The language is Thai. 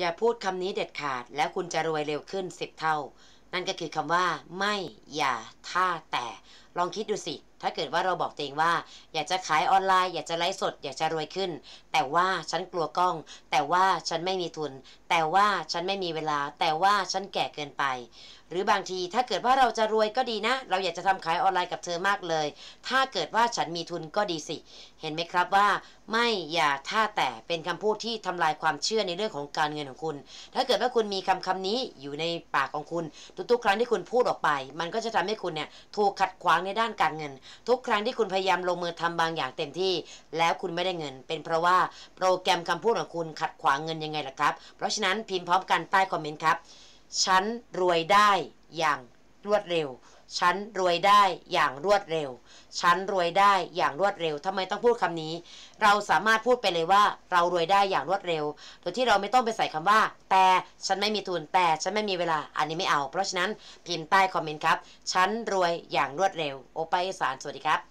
อย่าพูดคำนี้เด็ดขาดแล้วคุณจะรวยเร็วขึ้นสิบเท่า นั่นก็คือคำว่า ไม่อย่าท่าแต่ลองคิดดูสิ ถ้าเกิดว่าเราบอกตัวเองว่าอยากจะขายออนไลน์ อยากจะไลฟ์สด อยากจะรวยขึ้น แต่ว่าฉันกลัวกล้อง แต่ว่าฉันไม่มีทุน แต่ว่าฉันไม่มีเวลา แต่ว่าฉันแก่เกินไป หรือบางทีถ้าเกิดว่าเราจะรวยก็ดีนะ เราอยากจะทำขายออนไลน์กับเธอมากเลย ถ้าเกิดว่าฉันมีทุนก็ดีสิ เห็นไหมครับว่า ไม่อย่าท่าแต่ เป็นคำพูดที่ทำลายความเชื่อในเรื่องของการเงินของคุณ ถ้าเกิดว่าคุณมีคำคำนี้อยู่ในปากของคุณ ทุกๆครั้งที่คุณพูดออกไป มันก็จะทำให้คุณเนี่ยถูกขัดขวางงในด้านการเงินทุกครั้งที่คุณพยายามลงมือทำบางอย่างเต็มที่ แล้วคุณไม่ได้เงิน เป็นเพราะว่าโปรแกรมคำพูดของคุณขัดขวางเงินยังไงล่ะครับ เพราะฉะนั้นพิมพ์พร้อมกันใต้คอมเมนต์ครับ ฉันรวยได้อย่างรวดเร็ว ฉันรวยได้อย่างรวดเร็ว ฉันรวยได้อย่างรวดเร็ว ทำไมต้องพูดคำนี้ เราสามารถพูดไปเลยว่าเรารวยได้อย่างรวดเร็ว โดยที่เราไม่ต้องไปใส่คำว่า แต่ฉันไม่มีทุน แต่ฉันไม่มี เวลา อันนี้ไม่เอา เพราะฉะนั้นพิมพ์ใต้คอมเมนต์ครับ ฉันรวยอย่างรวดเร็ว โอปายสารสวัสดีครับ